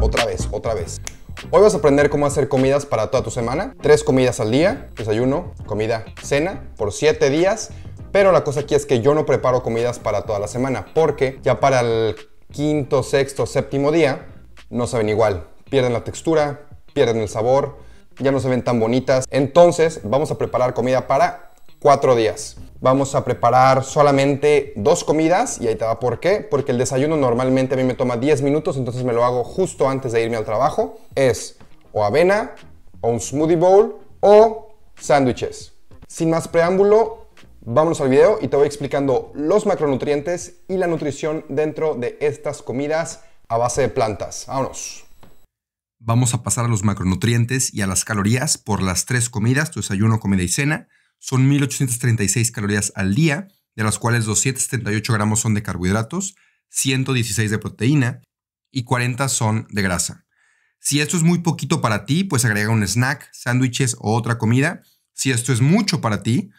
Otra vez, otra vez. Hoy vas a aprender cómo hacer comidas para toda tu semana. Tres comidas al día, desayuno, comida, cena, por siete días. Pero la cosa aquí es que yo no preparo comidas para toda la semana porque ya para el quinto, sexto, séptimo día, no saben igual. Pierden la textura, pierden el sabor, ya no se ven tan bonitas. Entonces vamos a preparar comida para cuatro días. Vamos a preparar solamente dos comidas y ahí te va por qué. Porque el desayuno normalmente a mí me toma 10 minutos, entonces me lo hago justo antes de irme al trabajo. Es o avena, o un smoothie bowl, o sándwiches. Sin más preámbulo, Vámonos al video y te voy explicando los macronutrientes y la nutrición dentro de estas comidas a base de plantas. Vámonos. Vamos a pasar a los macronutrientes y a las calorías por las tres comidas, tu desayuno, comida y cena. Son 1836 calorías al día, de las cuales 278 gramos son de carbohidratos, 116 de proteína y 40 son de grasa. Si esto es muy poquito para ti, pues agrega un snack, sándwiches o otra comida. Si esto es mucho para ti,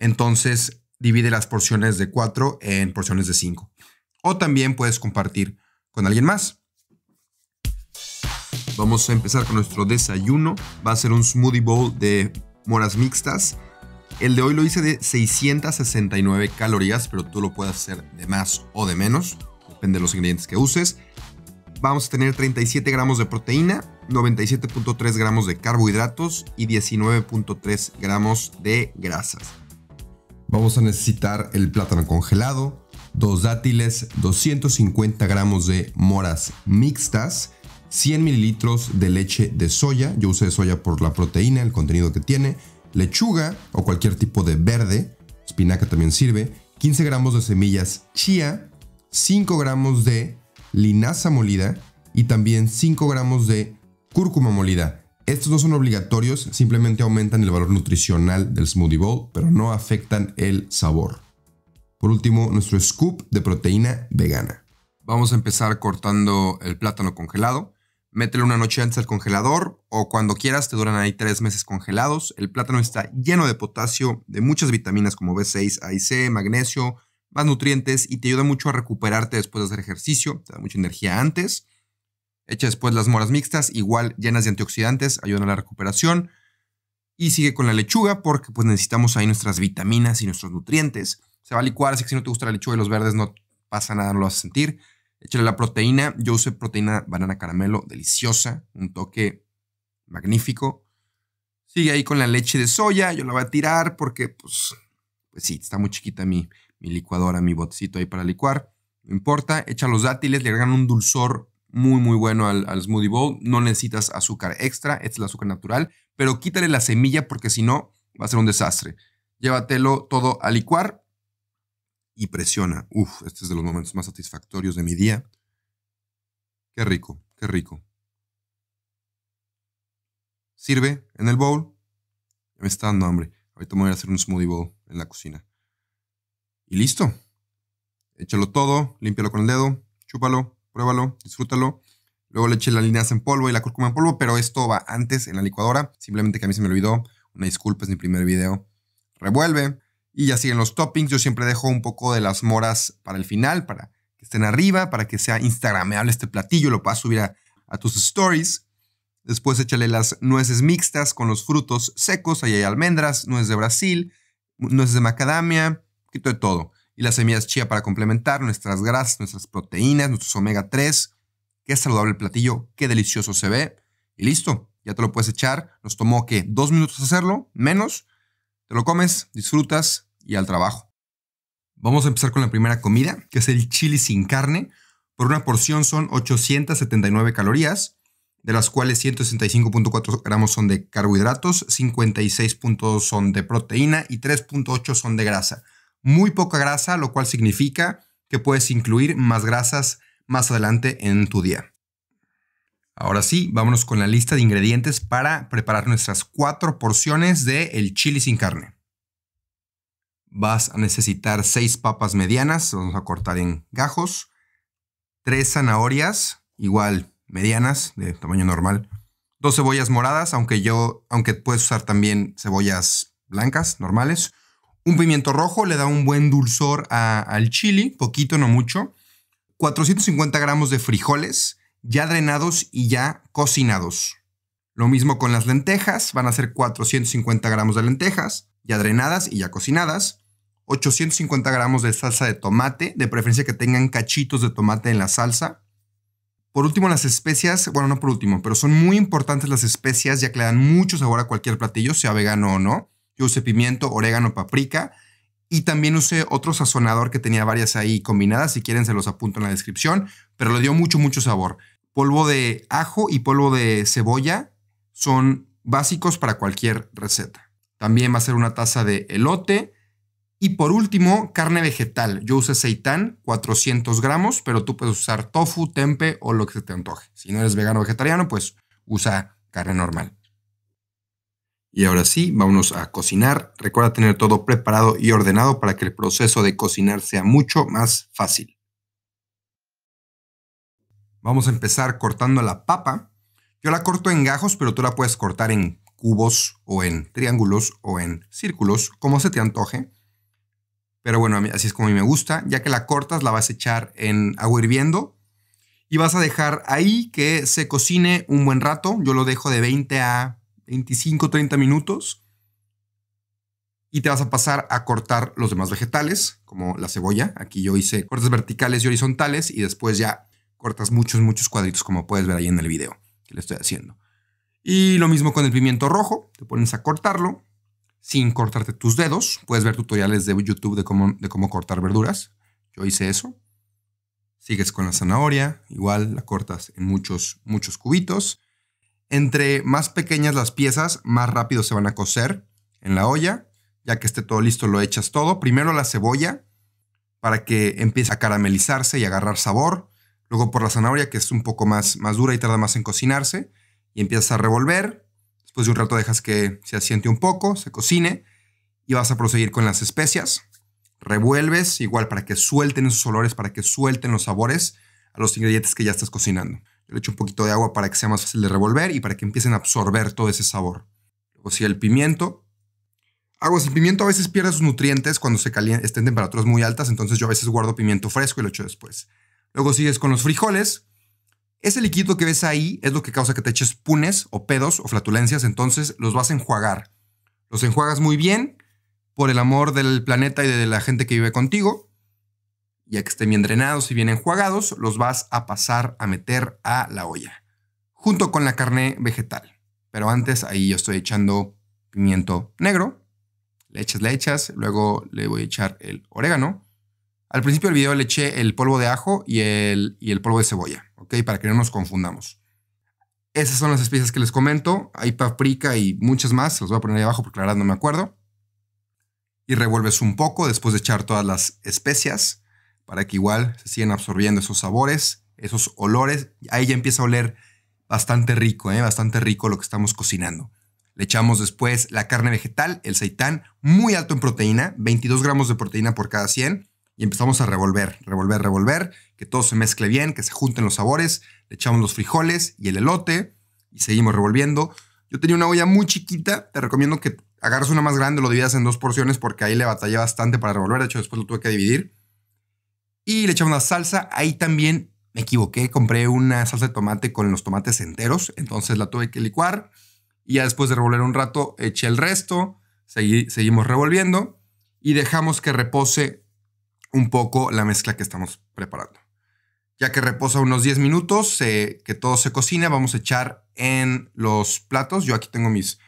entonces, divide las porciones de 4 en porciones de 5. O también puedes compartir con alguien más. Vamos a empezar con nuestro desayuno. Va a ser un smoothie bowl de moras mixtas. El de hoy lo hice de 669 calorías, pero tú lo puedes hacer de más o de menos, depende de los ingredientes que uses. Vamos a tener 37 gramos de proteína, 97.3 gramos de carbohidratos y 19.3 gramos de grasas. Vamos a necesitar el plátano congelado, dos dátiles, 250 gramos de moras mixtas, 100 mililitros de leche de soya, yo usé soya por la proteína, el contenido que tiene, lechuga o cualquier tipo de verde, espinaca también sirve, 15 gramos de semillas chía, 5 gramos de linaza molida y también 5 gramos de cúrcuma molida. Estos no son obligatorios, simplemente aumentan el valor nutricional del smoothie bowl, pero no afectan el sabor. Por último, nuestro scoop de proteína vegana. Vamos a empezar cortando el plátano congelado. Mételo una noche antes al congelador o cuando quieras, te duran ahí tres meses congelados. El plátano está lleno de potasio, de muchas vitaminas como B6, A y C, magnesio, más nutrientes y te ayuda mucho a recuperarte después de hacer ejercicio, te da mucha energía antes. Echa después las moras mixtas, igual llenas de antioxidantes, ayudan a la recuperación. Y sigue con la lechuga porque pues necesitamos ahí nuestras vitaminas y nuestros nutrientes. Se va a licuar, así que si no te gusta la lechuga y los verdes no pasa nada, no lo vas a sentir. Échale la proteína. Yo usé proteína banana caramelo, deliciosa, un toque magnífico. Sigue ahí con la leche de soya, yo la voy a tirar porque pues, pues sí, está muy chiquita mi, mi licuadora, mi botecito ahí para licuar. No importa, echa los dátiles, le agregan un dulzor muy, muy bueno al, smoothie bowl. No necesitas azúcar extra, es el azúcar natural, pero quítale la semilla porque si no va a ser un desastre. Llévatelo todo a licuar y presiona. Uf, este es de los momentos más satisfactorios de mi día. Qué rico, qué rico. Sirve en el bowl. me está dando hambre. Ahorita me voy a hacer un smoothie bowl en la cocina. Y listo. Échalo todo, límpialo con el dedo, chúpalo pruébalo, disfrútalo. Luego le eché las líneas en polvo y la cúrcuma en polvo, pero esto va antes en la licuadora. Simplemente que a mí se me olvidó. Una disculpa, es mi primer video. Revuelve. Y ya siguen los toppings. Yo siempre dejo un poco de las moras para el final, para que estén arriba, para que sea instagrameable este platillo. Lo a subir a, tus stories. Después échale las nueces mixtas con los frutos secos. Ahí hay almendras, nueces de Brasil, nueces de macadamia, un de todo y las semillas chía para complementar nuestras grasas, nuestras proteínas, nuestros omega 3. Qué saludable el platillo, qué delicioso se ve. Y listo, ya te lo puedes echar. Nos tomó que dos minutos hacerlo, menos. Te lo comes, disfrutas y al trabajo. Vamos a empezar con la primera comida, que es el chili sin carne. Por una porción son 879 calorías, de las cuales 165.4 gramos son de carbohidratos, 56.2 son de proteína y 3.8 son de grasa muy poca grasa, lo cual significa que puedes incluir más grasas más adelante en tu día. Ahora sí, vámonos con la lista de ingredientes para preparar nuestras cuatro porciones de el chili sin carne. Vas a necesitar seis papas medianas, vamos a cortar en gajos, tres zanahorias, igual medianas, de tamaño normal, dos cebollas moradas, aunque yo, aunque puedes usar también cebollas blancas normales, un pimiento rojo le da un buen dulzor al chili, poquito, no mucho. 450 gramos de frijoles, ya drenados y ya cocinados. Lo mismo con las lentejas, van a ser 450 gramos de lentejas, ya drenadas y ya cocinadas. 850 gramos de salsa de tomate, de preferencia que tengan cachitos de tomate en la salsa. Por último, las especias, bueno, no por último, pero son muy importantes las especias ya que le dan mucho sabor a cualquier platillo, sea vegano o no. Yo usé pimiento, orégano, paprika y también usé otro sazonador que tenía varias ahí combinadas. Si quieren, se los apunto en la descripción, pero le dio mucho, mucho sabor. Polvo de ajo y polvo de cebolla son básicos para cualquier receta. También va a ser una taza de elote. Y por último, carne vegetal. Yo usé aceitán, 400 gramos, pero tú puedes usar tofu, tempe o lo que se te antoje. Si no eres vegano o vegetariano, pues usa carne normal. Y ahora sí, vámonos a cocinar. Recuerda tener todo preparado y ordenado para que el proceso de cocinar sea mucho más fácil. Vamos a empezar cortando la papa. Yo la corto en gajos, pero tú la puedes cortar en cubos o en triángulos o en círculos, como se te antoje. Pero bueno, así es como a mí me gusta. Ya que la cortas, la vas a echar en agua hirviendo y vas a dejar ahí que se cocine un buen rato. Yo lo dejo de 20 a 25, 30 minutos. Y te vas a pasar a cortar los demás vegetales, como la cebolla. Aquí yo hice cortes verticales y horizontales y después ya cortas muchos, muchos cuadritos, como puedes ver ahí en el video que le estoy haciendo. Y lo mismo con el pimiento rojo, te pones a cortarlo sin cortarte tus dedos. Puedes ver tutoriales de YouTube de cómo, cortar verduras. Yo hice eso. Sigues con la zanahoria, igual la cortas en muchos, muchos cubitos. Entre más pequeñas las piezas, más rápido se van a cocer en la olla. Ya que esté todo listo, lo echas todo. Primero la cebolla para que empiece a caramelizarse y agarrar sabor. Luego por la zanahoria, que es un poco más, más dura y tarda más en cocinarse. Y empiezas a revolver. Después de un rato dejas que se asiente un poco, se cocine. Y vas a proseguir con las especias. Revuelves igual para que suelten esos olores, para que suelten los sabores a los ingredientes que ya estás cocinando le echo un poquito de agua para que sea más fácil de revolver y para que empiecen a absorber todo ese sabor. Luego sigue el pimiento. Agua sin pimiento a veces pierde sus nutrientes cuando se calienta, está en temperaturas muy altas, entonces yo a veces guardo pimiento fresco y lo echo después. Luego sigues con los frijoles. Ese líquido que ves ahí es lo que causa que te eches punes o pedos o flatulencias, entonces los vas a enjuagar. Los enjuagas muy bien, por el amor del planeta y de la gente que vive contigo. Ya que estén bien drenados y bien enjuagados, los vas a pasar a meter a la olla, junto con la carne vegetal. Pero antes ahí yo estoy echando pimiento negro, le echas, le echas, luego le voy a echar el orégano. Al principio del video le eché el polvo de ajo y el, y el polvo de cebolla, ¿ok? Para que no nos confundamos. Esas son las especias que les comento. Hay paprika y muchas más. los voy a poner ahí abajo porque la no me acuerdo. Y revuelves un poco después de echar todas las especias para que igual se sigan absorbiendo esos sabores, esos olores. Ahí ya empieza a oler bastante rico, ¿eh? bastante rico lo que estamos cocinando. Le echamos después la carne vegetal, el seitán, muy alto en proteína, 22 gramos de proteína por cada 100, y empezamos a revolver, revolver, revolver, que todo se mezcle bien, que se junten los sabores. Le echamos los frijoles y el elote y seguimos revolviendo. Yo tenía una olla muy chiquita, te recomiendo que agarres una más grande, lo dividas en dos porciones porque ahí le batallé bastante para revolver, de hecho después lo tuve que dividir y le echamos una salsa. Ahí también me equivoqué, compré una salsa de tomate con los tomates enteros, entonces la tuve que licuar y ya después de revolver un rato eché el resto, seguimos revolviendo y dejamos que repose un poco la mezcla que estamos preparando. Ya que reposa unos 10 minutos, que todo se cocina, vamos a echar en los platos. Yo aquí tengo mis,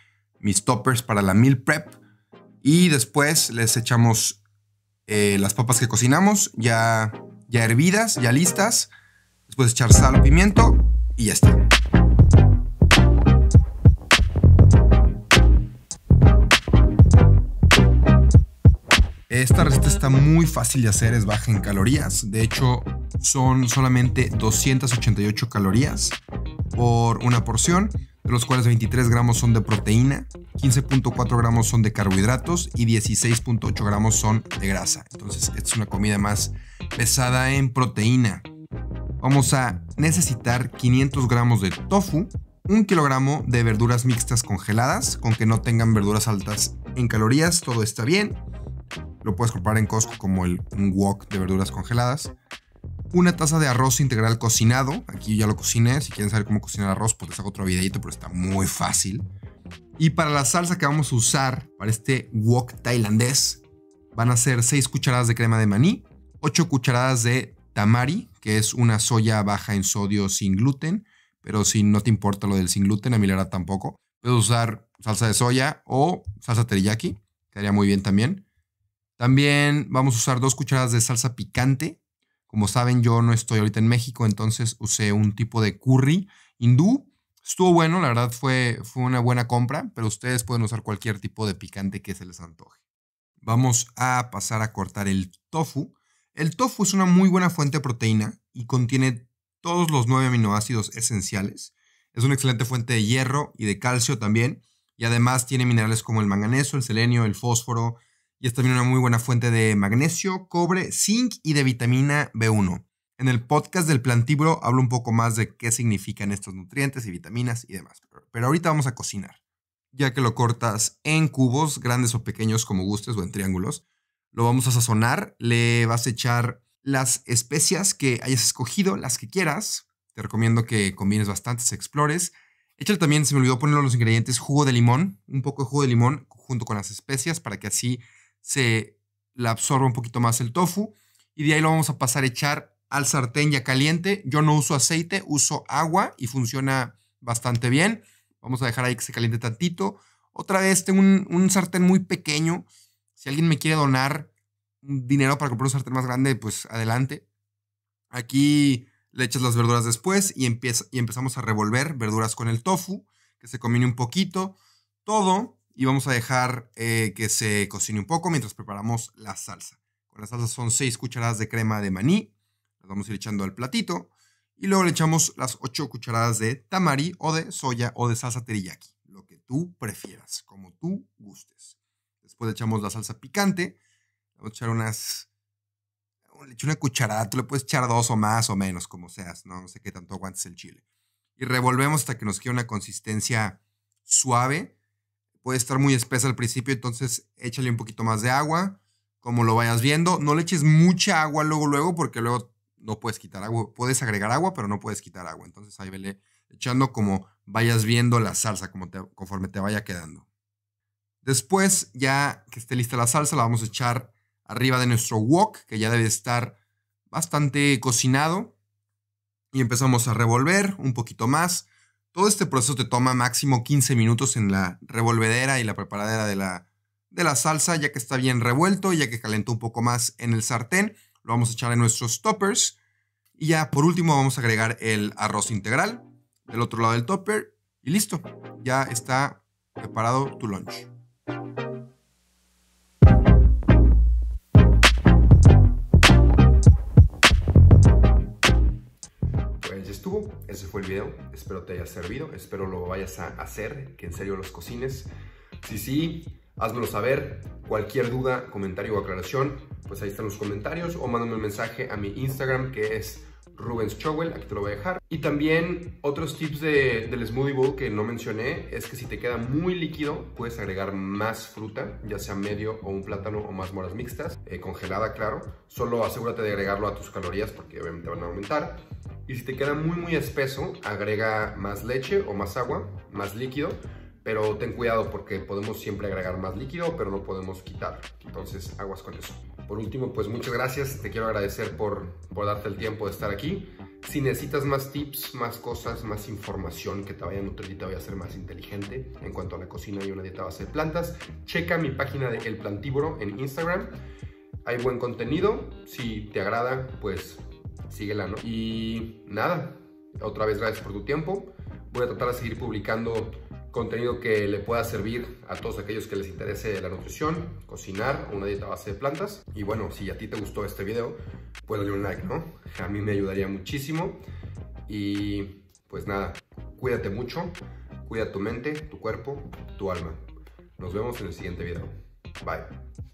mis toppers para la meal prep. Y después les echamos eh, las papas que cocinamos ya, ya hervidas, ya listas. Después echar sal, pimiento y ya está. Esta receta está muy fácil de hacer, es baja en calorías. De hecho, son solamente 288 calorías por una porción de los cuales 23 gramos son de proteína, 15.4 gramos son de carbohidratos y 16.8 gramos son de grasa. Entonces, esta es una comida más pesada en proteína. Vamos a necesitar 500 gramos de tofu, 1 kilogramo de verduras mixtas congeladas, con que no tengan verduras altas en calorías, todo está bien. Lo puedes comprar en Costco como el, un wok de verduras congeladas una taza de arroz integral cocinado. Aquí ya lo cociné. Si quieren saber cómo cocinar arroz, pues les hago otro videito, pero está muy fácil. Y para la salsa que vamos a usar para este wok tailandés, van a ser 6 cucharadas de crema de maní, 8 cucharadas de tamari, que es una soya baja en sodio sin gluten. Pero si no te importa lo del sin gluten, a mí la tampoco. Puedes usar salsa de soya o salsa teriyaki, quedaría muy bien también. También vamos a usar 2 cucharadas de salsa picante, como saben, yo no estoy ahorita en México, entonces usé un tipo de curry hindú. Estuvo bueno, la verdad fue, fue una buena compra, pero ustedes pueden usar cualquier tipo de picante que se les antoje. Vamos a pasar a cortar el tofu. El tofu es una muy buena fuente de proteína y contiene todos los nueve aminoácidos esenciales. Es una excelente fuente de hierro y de calcio también. Y además tiene minerales como el manganeso, el selenio, el fósforo, y es también una muy buena fuente de magnesio, cobre, zinc y de vitamina B1. En el podcast del plantíbulo hablo un poco más de qué significan estos nutrientes y vitaminas y demás, pero ahorita vamos a cocinar. Ya que lo cortas en cubos, grandes o pequeños como gustes o en triángulos, lo vamos a sazonar, le vas a echar las especias que hayas escogido, las que quieras. Te recomiendo que combines bastantes, explores. Échale también, se me olvidó ponerlo los ingredientes, jugo de limón, un poco de jugo de limón junto con las especias para que así se la absorbe un poquito más el tofu. Y de ahí lo vamos a pasar a echar al sartén ya caliente. Yo no uso aceite, uso agua y funciona bastante bien. Vamos a dejar ahí que se caliente tantito. Otra vez tengo un, sartén muy pequeño. Si alguien me quiere donar Un dinero para comprar un sartén más grande, pues adelante. Aquí le echas las verduras después y, empieza, y empezamos a revolver verduras con el tofu, que se combine un poquito. Todo y vamos a dejar eh, que se cocine un poco mientras preparamos la salsa. Con la salsa son 6 cucharadas de crema de maní, las vamos a ir echando al platito y luego le echamos las 8 cucharadas de tamari o de soya o de salsa teriyaki, lo que tú prefieras, como tú gustes. Después le echamos la salsa picante, vamos a echar unas... Le eché una cucharada, tú le puedes echar dos o más o menos, como seas, no sé qué tanto aguantes el chile. Y revolvemos hasta que nos quede una consistencia suave puede estar muy espesa al principio, entonces échale un poquito más de agua, como lo vayas viendo. No le eches mucha agua luego, luego, porque luego no puedes quitar agua. Puedes agregar agua, pero no puedes quitar agua. Entonces ahí vele echando como vayas viendo la salsa, como conforme te vaya quedando. Después, ya que esté lista la salsa, la vamos a echar arriba de nuestro wok, que ya debe estar bastante cocinado. Y empezamos a revolver un poquito más. Todo este proceso te toma máximo 15 minutos en la revolvedera y la preparadera de la, de la salsa, ya que está bien revuelto, y ya que calentó un poco más en el sartén. Lo vamos a echar en nuestros toppers. Y ya por último vamos a agregar el arroz integral del otro lado del topper. Y listo, ya está preparado tu lunch. ese fue el video. Espero te haya servido. Espero lo vayas a hacer, que en serio los cocines. Si sí, házmelo saber. Cualquier duda, comentario o aclaración, pues ahí están los comentarios o mándame un mensaje a mi Instagram que es Rubens Chowell, aquí te lo voy a dejar. Y también otros tips de, del smoothie bowl que no mencioné es que si te queda muy líquido, puedes agregar más fruta, ya sea medio o un plátano o más moras mixtas, eh, congelada, claro. Solo asegúrate de agregarlo a tus calorías porque obviamente van a aumentar. Y si te queda muy, muy espeso, agrega más leche o más agua, más líquido pero ten cuidado porque podemos siempre agregar más líquido, pero no podemos quitar. Entonces, aguas con eso por último, pues muchas gracias. Te quiero agradecer por, darte el tiempo de estar aquí. Si necesitas más tips, más cosas, más información que te vaya a nutrir y te vaya a ser más inteligente en cuanto a la cocina y una dieta base de plantas, checa mi página de El Plantívoro en Instagram. Hay buen contenido. Si te agrada, pues síguela, Y nada, otra vez gracias por tu tiempo. Voy a tratar de seguir publicando contenido que le pueda servir a todos aquellos que les interese la nutrición, cocinar una dieta base de plantas. Y bueno, si a ti te gustó este video, pues dale un like, ¿no? A mí me ayudaría muchísimo. Y pues nada, cuídate mucho, cuida tu mente, tu cuerpo, tu alma. Nos vemos en el siguiente video. Bye.